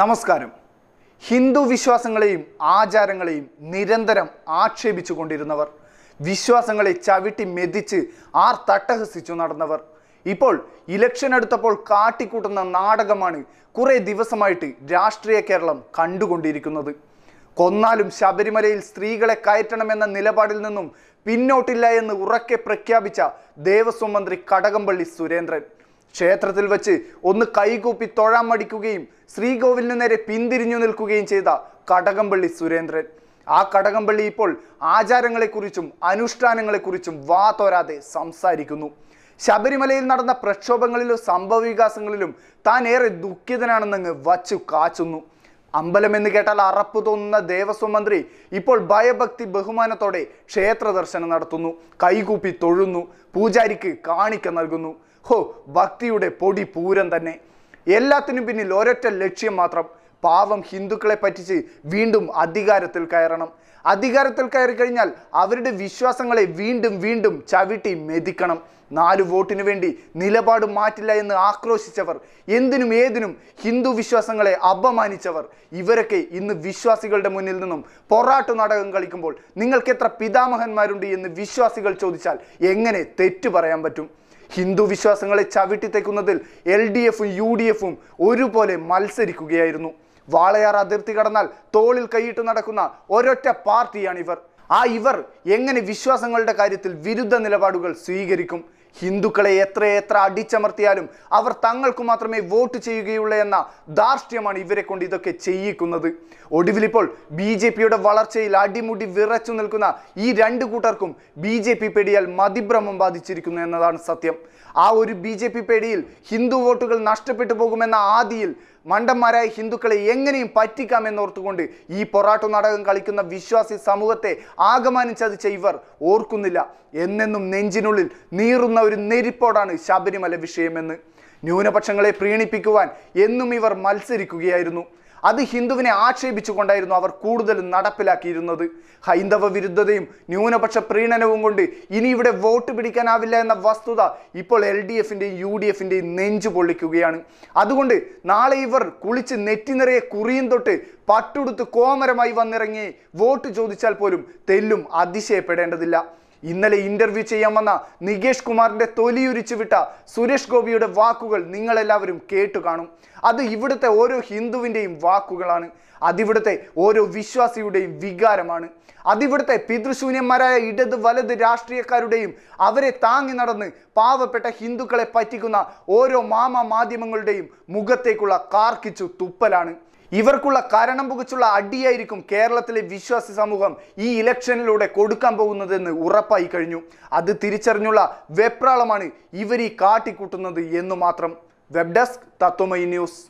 നമസ്കാരം ഹിന്ദു വിശ്വാസങ്ങളെയും ആചാരങ്ങളെയും നിരന്തരം ആക്ഷേപിച്ചു കൊണ്ടിരുന്നവർ വിശ്വാസങ്ങളെ ചവിട്ടി മെതിച്ച് ആർ തട്ടഹസിച്ചു നടന്നവർ ഇപ്പോൾ ഇലക്ഷൻ അടുത്തപ്പോൾ കാട്ടിക്കൂട്ടുന്ന നാടകമാണ് കുറേ ദിവസമായിട്ട് രാഷ്ട്രീയ കേരളം കണ്ടുകൊണ്ടിരിക്കുന്നത് കൊന്നാലും ശബരിമലയിൽ സ്ത്രീകളെ കയറ്റണമെന്ന നിലപാടിൽ നിന്നും പിന്നോട്ടില്ല എന്ന് ഉറക്കെ പ്രഖ്യാപിച്ച ദേവസ്വം മന്ത്രി കടകംപള്ളി സുരേന്ദ്രൻ ക്ഷേത്രത്തിൽ വച്ച് ഒന്ന് കൈകൂപ്പി തൊഴാൻ മടിക്കുകയും ശ്രീകോവിലിന് നേരെ പിന്തിരിഞ്ഞു നിൽക്കുകയും ചെയ്ത കടകംപള്ളി സുരേന്ദ്രൻ ആ കടകംപള്ളി ഇപ്പോൾ ആചാരങ്ങളെക്കുറിച്ചും അനുഷ്ഠാനങ്ങളെക്കുറിച്ചും വാ തോരാതെ സംസാരിക്കുന്നു ശബരിമലയിൽ നടന്ന പ്രക്ഷോഭങ്ങളിലും സംഭവ വികാസങ്ങളിലും താൻ ഏറെ ദുഃഖിതനാണെന്നങ്ങ് വച്ചു കാച്ചുന്നു അമ്പലം എന്ന് കേട്ടാൽ അറപ്പ് തോന്നുന്ന ദേവസ്വം മന്ത്രി ഇപ്പോൾ ഭയഭക്തി ബഹുമാനത്തോടെ ക്ഷേത്ര ദർശനം നടത്തുന്നു കൈകൂപ്പി തൊഴുന്നു പൂജാരിക്ക് കാണിക്ക നൽകുന്നു ഹോ ഭക്തിയുടെ പൊടി പൂരം തന്നെ എല്ലാത്തിനും പിന്നിൽ ഒരൊറ്റ ലക്ഷ്യം മാത്രം പാവം ഹിന്ദുക്കളെ പറ്റിച്ച് വീണ്ടും അധികാരത്തിൽ കയറണം അധികാരത്തിൽ കയറി കഴിഞ്ഞാൽ അവരുടെ വിശ്വാസങ്ങളെ വീണ്ടും വീണ്ടും ചവിട്ടി മെതിക്കണം നാല് വോട്ടിനു വേണ്ടി നിലപാട് മാറ്റില്ല എന്ന് ആക്രോശിച്ചവർ എന്തിനും ഏതിനും ഹിന്ദു വിശ്വാസങ്ങളെ അപമാനിച്ചവർ ഇവരൊക്കെ ഇന്ന് വിശ്വാസികളുടെ മുന്നിൽ നിന്നും പൊറാട്ടു നാടകം കളിക്കുമ്പോൾ നിങ്ങൾക്ക് എത്ര പിതാമഹന്മാരുണ്ട് എന്ന് വിശ്വാസികൾ ചോദിച്ചാൽ എങ്ങനെ തെറ്റു പറയാൻ പറ്റും ഹിന്ദു വിശ്വാസങ്ങളെ ചവിട്ടിത്തേക്കുന്നതിൽ എൽ ഡി എഫും യു ഡി എഫും ഒരുപോലെ മത്സരിക്കുകയായിരുന്നു വാളയാർ അതിർത്തി കടന്നാൽ തോളിൽ കൈയിട്ട് നടക്കുന്ന ഒരൊറ്റ പാർട്ടിയാണിവർ ആ ഇവർ എങ്ങനെ വിശ്വാസങ്ങളുടെ കാര്യത്തിൽ വിരുദ്ധ നിലപാടുകൾ സ്വീകരിക്കും ഹിന്ദുക്കളെ എത്രയെത്ര അടിച്ചമർത്തിയാലും അവർ തങ്ങൾക്ക് മാത്രമേ വോട്ട് ചെയ്യുകയുള്ളൂ എന്ന ധാർഷ്ട്യമാണ് ഇവരെ കൊണ്ട് ഇതൊക്കെ ചെയ്യിക്കുന്നത് ഒടുവിലിപ്പോൾ ബി ജെ പിയുടെ വളർച്ചയിൽ അടിമുടി വിറച്ചു നിൽക്കുന്ന ഈ രണ്ട് കൂട്ടർക്കും ബി ജെ പി പേടിയാൽ മതിഭ്രമം ബാധിച്ചിരിക്കുന്നു എന്നതാണ് സത്യം ആ ഒരു ബി ജെ പി പേടിയിൽ ഹിന്ദു വോട്ടുകൾ നഷ്ടപ്പെട്ടു പോകുമെന്ന ആദിയിൽ മണ്ടന്മാരായ ഹിന്ദുക്കളെ എങ്ങനെയും പറ്റിക്കാമെന്നോർത്തുകൊണ്ട് ഈ പൊറാട്ടു നാടകം കളിക്കുന്ന വിശ്വാസി സമൂഹത്തെ ആകമാനം ചതിച്ച ഇവർ ഓർക്കുന്നില്ല എന്നെന്നും നെഞ്ചിനുള്ളിൽ നീറുന്ന ഒരു നെരിപ്പോടാണ് ശബരിമല വിഷയമെന്ന് ന്യൂനപക്ഷങ്ങളെ പ്രീണിപ്പിക്കുവാൻ എന്നും ഇവർ മത്സരിക്കുകയായിരുന്നു അത് ഹിന്ദുവിനെ ആക്ഷേപിച്ചുകൊണ്ടായിരുന്നു അവർ കൂടുതലും നടപ്പിലാക്കിയിരുന്നത് ഹൈന്ദവ വിരുദ്ധതയും ന്യൂനപക്ഷ പ്രീണനവും കൊണ്ട് ഇനി ഇവിടെ വോട്ട് പിടിക്കാനാവില്ല എന്ന വസ്തുത ഇപ്പോൾ എൽ ഡി എഫിൻ്റെയും യു ഡി എഫിൻ്റെയും നെഞ്ചു പൊള്ളിക്കുകയാണ് അതുകൊണ്ട് നാളെ ഇവർ കുളിച്ച് നെറ്റിനിറയെ കുറിയും തൊട്ട് പട്ടുടുത്ത് കോമരമായി വന്നിറങ്ങി വോട്ട് ചോദിച്ചാൽ പോലും തെല്ലും അതിശയപ്പെടേണ്ടതില്ല ഇന്നലെ ഇന്റർവ്യൂ ചെയ്യാൻ വന്ന നികേഷ് കുമാറിന്റെ തൊലിയുരിച്ചു വിട്ട സുരേഷ് ഗോപിയുടെ വാക്കുകൾ നിങ്ങളെല്ലാവരും കേട്ടു കാണും അത് ഇവിടുത്തെ ഓരോ ഹിന്ദുവിൻ്റെയും വാക്കുകളാണ് അതിവിടുത്തെ ഓരോ വിശ്വാസിയുടെയും വികാരമാണ് അതിവിടുത്തെ പിതൃശൂന്യന്മാരായ ഇടത് വലത് രാഷ്ട്രീയക്കാരുടെയും അവരെ താങ്ങി നടന്ന് പാവപ്പെട്ട ഹിന്ദുക്കളെ പറ്റിക്കുന്ന ഓരോ മാമ മാധ്യമങ്ങളുടെയും മുഖത്തേക്കുള്ള കാർക്കിച്ചു തുപ്പലാണ് ഇവർക്കുള്ള കാരണം പുകച്ചുള്ള അടിയായിരിക്കും കേരളത്തിലെ വിശ്വാസി സമൂഹം ഈ ഇലക്ഷനിലൂടെ കൊടുക്കാൻ പോകുന്നതെന്ന് ഉറപ്പായി കഴിഞ്ഞു അത് തിരിച്ചറിഞ്ഞുള്ള വെപ്രാളമാണ് ഇവർ ഈ കാട്ടിക്കൂട്ടുന്നത് എന്നു മാത്രം വെബ് ഡെസ്ക് തത്വമൈ ന്യൂസ്